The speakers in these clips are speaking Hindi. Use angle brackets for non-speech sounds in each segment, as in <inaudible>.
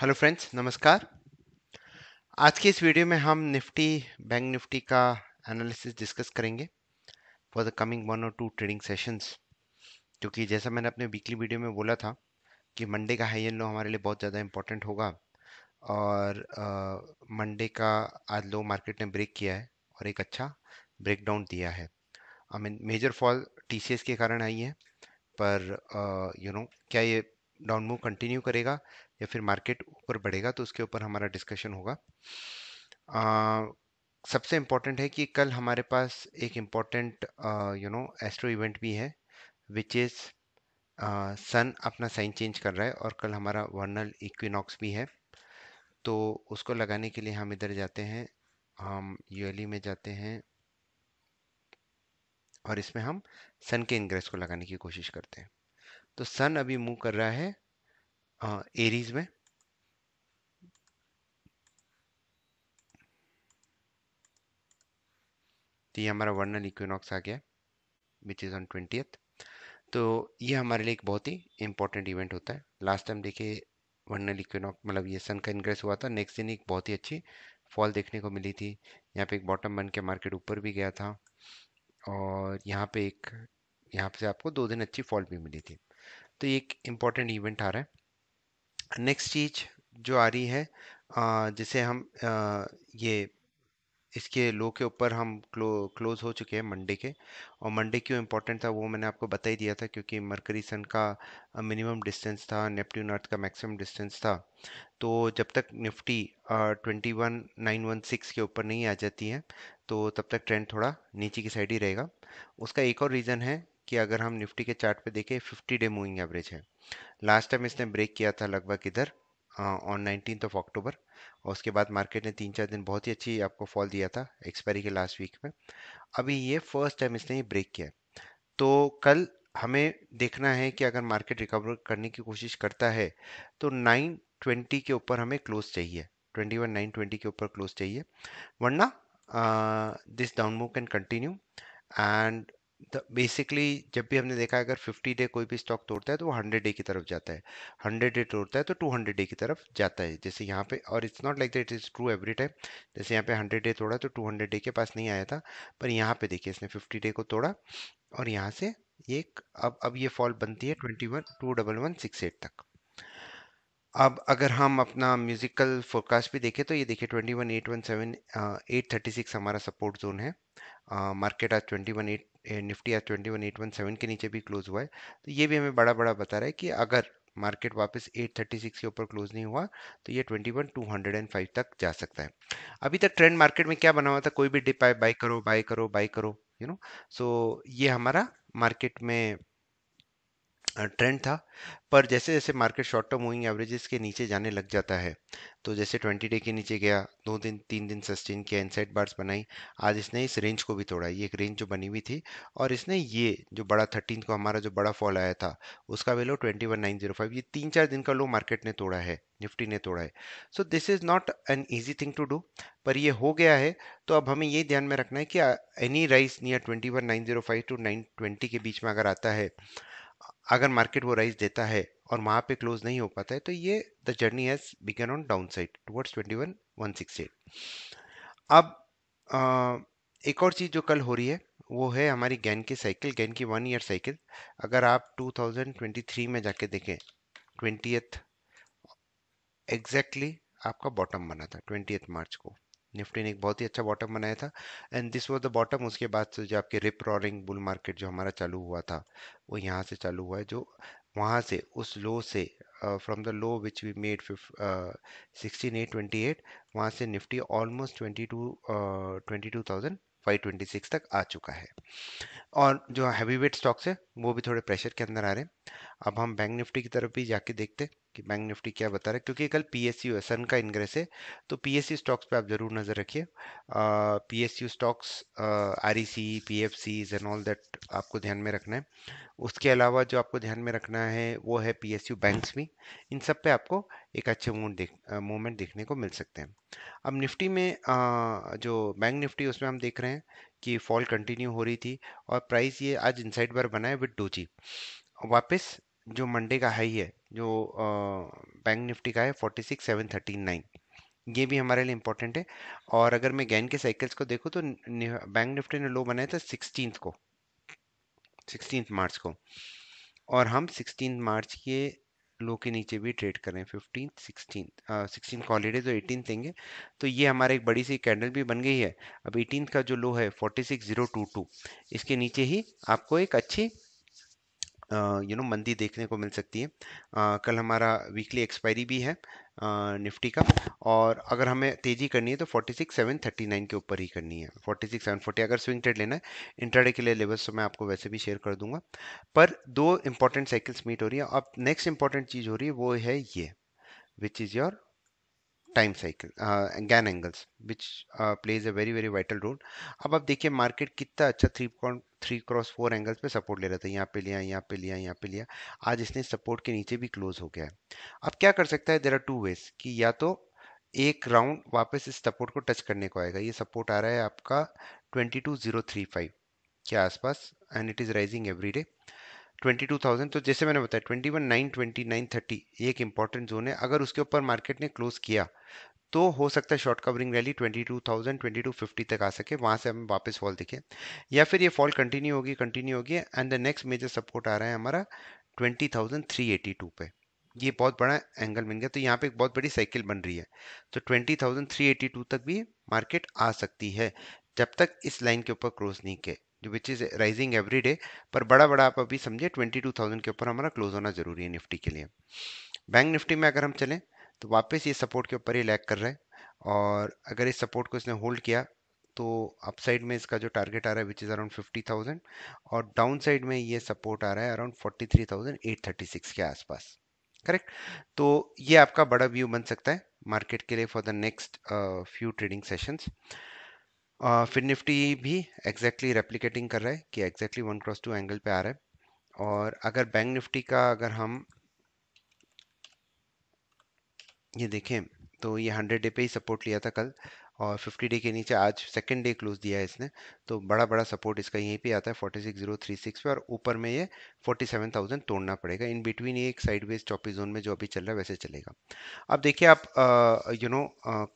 हेलो फ्रेंड्स नमस्कार आज के इस वीडियो में हम निफ्टी बैंक निफ्टी का एनालिसिस डिस्कस करेंगे फॉर द कमिंग वन और टू ट्रेडिंग सेशंस क्योंकि जैसा मैंने अपने वीकली वीडियो में बोला था कि मंडे का हाई एंड लो हमारे लिए बहुत ज़्यादा इम्पोर्टेंट होगा और मंडे का आज लो मार्केट ने ब्रेक किया है और एक अच्छा ब्रेकडाउन दिया है आई मीन मेजर फॉल टी के कारण आई है पर you uh, know you know, क्या ये डाउन मूव कंटिन्यू करेगा या फिर मार्केट ऊपर बढ़ेगा तो उसके ऊपर हमारा डिस्कशन होगा आ, सबसे इम्पॉर्टेंट है कि कल हमारे पास एक important you know astro event भी है विच इज़ सन अपना साइन चेंज कर रहा है और कल हमारा वर्नल इक्विनॉक्स भी है तो उसको लगाने के लिए हम इधर जाते हैं हम यूएली में जाते हैं और इसमें हम सन के इंग्रेस को लगाने की कोशिश करते हैं तो सन अभी मूव कर रहा है एरीज में तो ये हमारा वर्नल इक्विनॉक्स आ गया विच इज़ ऑन ट्वेंटी तो ये हमारे लिए एक बहुत ही इंपॉर्टेंट इवेंट होता है लास्ट टाइम देखिए वर्नल इक्विनॉक्स मतलब ये सन का इनक्रेस हुआ था नेक्स्ट दिन एक बहुत ही अच्छी फॉल देखने को मिली थी यहाँ पे एक बॉटम बन के मार्केट ऊपर भी गया था और यहाँ पे एक यहाँ से आपको दो दिन अच्छी फॉल भी मिली थी तो ये एक इम्पॉर्टेंट इवेंट आ रहा है नेक्स्ट चीज जो आ रही है जिसे हम ये इसके लो के ऊपर हम क्लो, क्लोज हो चुके हैं मंडे के और मंडे क्यों इम्पोर्टेंट था वो मैंने आपको बता ही दिया था क्योंकि मरकरी सन का मिनिमम डिस्टेंस था नेपट्टून अर्थ का मैक्सिमम डिस्टेंस था तो जब तक Nifty twenty one nine one six के ऊपर नहीं आ जाती है तो तब तक ट्रेंड थोड़ा नीचे की साइड ही रहेगा उसका एक और रीज़न है कि अगर हम निफ्टी के चार्ट पे देखें 50 डे मूविंग एवरेज है लास्ट टाइम इसने ब्रेक किया था लगभग इधर ऑन नाइनटीन ऑफ अक्टूबर और उसके बाद मार्केट ने तीन चार दिन बहुत ही अच्छी आपको फॉल दिया था एक्सपायरी के लास्ट वीक में अभी ये फर्स्ट टाइम इसने ये ब्रेक किया तो कल हमें देखना है कि अगर मार्केट रिकवर करने की कोशिश करता है तो 920 के ऊपर हमें क्लोज चाहिए 21 920 के ऊपर क्लोज चाहिए वरना this down move can continue and basically तो जब भी हमने देखा अगर 50 डे कोई भी स्टॉक तोड़ता है तो वो 100 डे की तरफ जाता है 100 डे तोड़ता है तो 200 डे की तरफ जाता है जैसे यहाँ पे और it's not like that is true every time जैसे यहाँ पे 100 डे तोड़ा तो 200 डे के पास नहीं आया था पर यहाँ पे देखिए इसने 50 डे को तोड़ा और यहाँ से ये अब अब ये फॉल बनती है twenty one two double one six eight तक अब अगर हम अपना म्यूजिकल फोरकास्ट भी देखें तो ये देखिए twenty one eight one seven eight thirty six हमारा सपोर्ट जोन है मार्केट uh, आज ट्वेंटी वन एट निफ्टी आज twenty one eight one seven के नीचे भी क्लोज हुआ है तो ये भी हमें बड़ा बड़ा बता रहा है कि अगर मार्केट वापस 836 के ऊपर क्लोज नहीं हुआ तो ये 21,205 तक जा सकता है अभी तक ट्रेंड मार्केट में क्या बना हुआ था कोई भी डिप आए बाई करो बाई करो बाई करो यू नो सो ये हमारा मार्केट में ट्रेंड था पर जैसे जैसे market short term moving averages के नीचे जाने लग जाता है तो जैसे 20 डे के नीचे गया दो दिन तीन दिन सस्टेन किया इनसाइड बार्स बनाई आज इसने इस रेंज को भी तोड़ा ये एक रेंज जो बनी हुई थी और इसने ये जो बड़ा थर्टीन को हमारा जो बड़ा फॉल आया था उसका value twenty one nine zero five ये तीन चार दिन का लो मार्केट ने तोड़ा है निफ्टी ने तोड़ा है so this is not an easy thing to do पर ये हो गया है तो अब हमें ये ध्यान में रखना है कि any rise near twenty one nine zero five to nine twenty के बीच में अगर आता है अगर मार्केट वो राइज देता है और वहाँ पे क्लोज नहीं हो पाता है तो ये the journey has begun on down side towards twenty one one six eight अब आ, एक और चीज़ जो कल हो रही है वो है हमारी गैन की साइकिल गैन की वन ईयर साइकिल अगर आप 2023 में जाके देखें ट्वेंटी एग्जैक्टली exactly आपका बॉटम बना था ट्वेंटी मार्च को निफ्टी ने एक बहुत ही अच्छा बॉटम बनाया था and this was the bottom उसके बाद से जो आपके रिप रॉरिंग बुल मार्केट जो हमारा चालू हुआ था वो यहाँ से चालू हुआ है जो वहाँ से उस लो से from the low which we made sixteen eight twenty eight वहाँ से Nifty almost twenty two twenty two thousand five twenty six तक आ चुका है और जो हैवी वेट स्टॉक्स है वो भी थोड़े प्रेशर के अंदर आ रहे हैं अब हम बैंक निफ्टी की तरफ भी जाके देखते हैं कि बैंक निफ्टी क्या बता रहा है क्योंकि कल पी एस यू सन का इनग्रेस है तो पी एस स्टॉक्स पर आप ज़रूर नज़र रखिए P S U stocks R E C P F C and all that आपको ध्यान में रखना है उसके अलावा जो आपको ध्यान में रखना है वो है पी एस यू बैंक्स भी इन सब पे आपको एक अच्छे मूवमेंट देख मूवमेंट देखने को मिल सकते हैं अब निफ्टी में आ, जो बैंक निफ्टी उसमें हम देख रहे हैं कि फॉल कंटिन्यू हो रही थी और प्राइस ये आज इनसाइड पर बना है विद डोजी वापस जो मंडे का हाई है जो बैंक निफ्टी का है forty six seven thirty nine ये भी हमारे लिए इंपॉर्टेंट है और अगर मैं गैन के साइकिल्स को देखूँ तो बैंक निफ्टी ने लो बनाया था सिक्सटीन को सिक्सटीन मार्च को और हम सिक्सटीन मार्च के लो के नीचे भी ट्रेड करें फिफ्टीन सिक्सटीन सिक्सटीन कॉलिडे तो एटीन देंगे तो ये हमारे एक बड़ी सी कैंडल भी बन गई है अब एटीन का जो लो है forty six zero two two इसके नीचे ही आपको एक अच्छी यू नो मंदी देखने को मिल सकती है आ, कल हमारा वीकली एक्सपायरी भी है निफ्टी का और अगर हमें तेज़ी करनी है तो 46,739 के ऊपर ही करनी है 46,740 अगर स्विंग ट्रेड लेना है इंटरडे के लिए लेवल्स तो मैं आपको वैसे भी शेयर कर दूंगा पर दो इंपॉर्टेंट साइकिल्स मीट हो रही है अब नेक्स्ट इंपॉर्टेंट चीज़ हो रही है वो है ये which is your time cycle Gann angles which plays a very very vital role अब आप देखिए मार्केट कितना अच्छा three point three cross four angles पे सपोर्ट ले रहा था यहाँ पे लिया यहाँ पे लिया यहाँ पे लिया आज इसने सपोर्ट के नीचे भी क्लोज हो गया है अब क्या कर सकता है देर आर टू वेज कि या तो एक राउंड वापस इस सपोर्ट को टच करने को आएगा ये सपोर्ट आ रहा है आपका twenty two zero three five के आसपास and it is rising every day twenty two thousand तो जैसे मैंने बताया twenty one nine twenty nine thirty ये एक इंपॉर्टेंट जोन है अगर उसके ऊपर मार्केट ने क्लोज किया तो हो सकता है शॉर्ट कवरिंग रैली 22,000, 2250 तक आ सके वहाँ से हम वापस फॉल दिखे या फिर ये फॉल कंटिन्यू होगी कंटिन्यू होगी and the next major support आ रहा है हमारा टू पे ये बहुत बड़ा एंगल बन गया तो यहाँ पे एक बहुत बड़ी साइकिल बन रही है तो टू तक भी मार्केट आ सकती है जब तक इस लाइन के ऊपर क्रॉस नहीं किए जो which is rising every day पर बड़ा बड़ा आप अभी समझिए ट्वेंटी टू थाउजेंड के ऊपर हमारा क्लोज होना जरूरी है निफ्टी के लिए बैंक निफ्टी में अगर हम चलें तो वापस ये सपोर्ट के ऊपर ही लैग कर रहा है और अगर इस सपोर्ट को इसने होल्ड किया तो अप साइड में इसका जो टारगेट आ रहा है which is around fifty thousand और डाउन साइड में ये सपोर्ट आ रहा है around forty three thousand eight thirty six के आसपास करेक्ट तो ये आपका बड़ा व्यू बन सकता है मार्केट के लिए for the next few trading sessions फिर निफ्टी भी एग्जैक्टली exactly रेप्लिकेटिंग कर रहा है कि exactly one cross two angle पे आ रहा है और अगर बैंक निफ्टी का अगर हम ये देखें तो ये हंड्रेड डे पे ही सपोर्ट लिया था कल और 50 डे के नीचे आज सेकंड डे क्लोज दिया है इसने तो बड़ा बड़ा सपोर्ट इसका यहीं पे आता है 46036 पे और ऊपर में ये 47000 तोड़ना पड़ेगा इन बिटवीन ये एक साइडवेज चौपी जोन में जो अभी चल रहा है वैसे चलेगा अब देखिए आप यू नो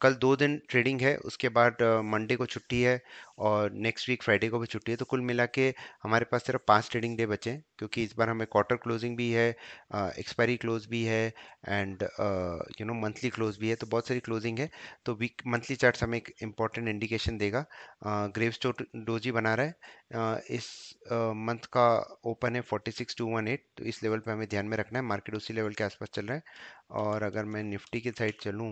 कल दो दिन ट्रेडिंग है उसके बाद मंडे को छुट्टी है और नेक्स्ट वीक फ्राइडे को भी छुट्टी है तो कुल मिला के हमारे पास सिर्फ पाँच ट्रेडिंग डे बचे हैं क्योंकि इस बार हमें क्वार्टर क्लोजिंग भी है एक्सपायरी क्लोज भी है and you know monthly close भी है तो बहुत सारी क्लोजिंग है तो वीक मंथली चार्ट हमें एक इम्पॉर्टेंट इंडिकेशन देगा ग्रेव स्टोर डोजी बना रहा है इस मंथ का ओपन है forty six two one eight तो इस लेवल पे हमें ध्यान में रखना है मार्केट उसी लेवल के आसपास चल रहा है और अगर मैं निफ्टी की साइड चलूँ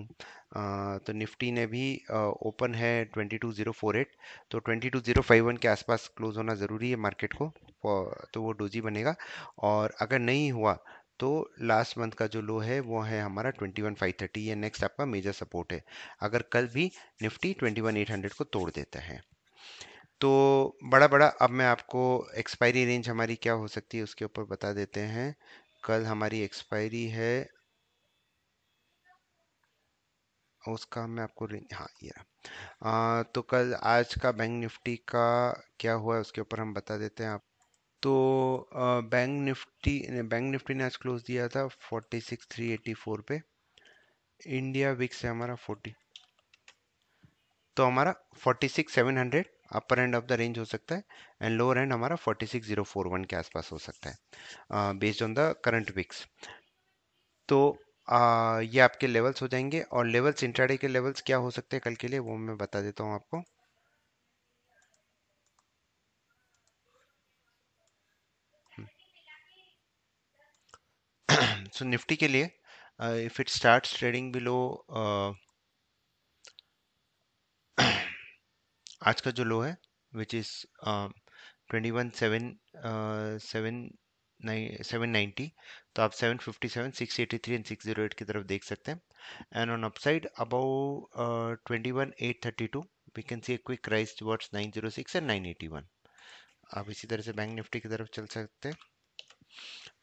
तो निफ्टी ने भी ओपन है twenty two zero four eight तो twenty two zero five one के आसपास क्लोज होना ज़रूरी है मार्केट को तो वो डोजी बनेगा और अगर नहीं हुआ तो लास्ट मंथ का जो लो है वो है हमारा 21,530 ये नेक्स्ट आपका मेजर सपोर्ट है अगर कल भी निफ्टी 21,800 को तोड़ देता है तो बड़ा बड़ा अब मैं आपको एक्सपायरी रेंज हमारी क्या हो सकती है उसके ऊपर बता देते हैं कल हमारी एक्सपायरी है उसका मैं आपको रेंज हाँ ये आ, तो कल आज का बैंक निफ्टी का क्या हुआ है उसके ऊपर हम बता देते हैं आप तो बैंक निफ्टी बैंक निफ्टी ने आज क्लोज दिया था forty six three eighty four पे इंडिया विक्स है हमारा फोर्टी तो हमारा forty six seven hundred upper end of the range हो सकता है एंड लोअर एंड हमारा forty six zero four one के आसपास हो सकता है based on the current VIX तो आ, ये आपके लेवल्स हो जाएंगे और लेवल्स इंट्राडे के लेवल्स क्या हो सकते हैं कल के लिए वो मैं बता देता हूँ आपको सो <clears throat> निफ्टी के लिए if it start trading below आज का जो लो है which is twenty one seven seven seven ninety तो आप seven fifty seven six eighty three and six zero eight की तरफ देख सकते हैं and on upside about twenty one eight thirty two we can see a quick rise towards nine zero six and nine eighty one आप इसी तरह से बैंक निफ्टी की तरफ चल सकते हैं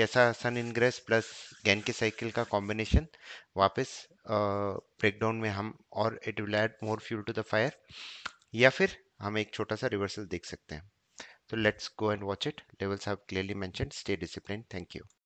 कैसा सन इनग्रेस प्लस गैन के साइकिल का कॉम्बिनेशन वापस ब्रेकडाउन में हम और it will add more fuel to the fire या फिर हम एक छोटा सा रिवर्सल देख सकते हैं तो let's go and watch it levels have clearly mention stay discipline thank you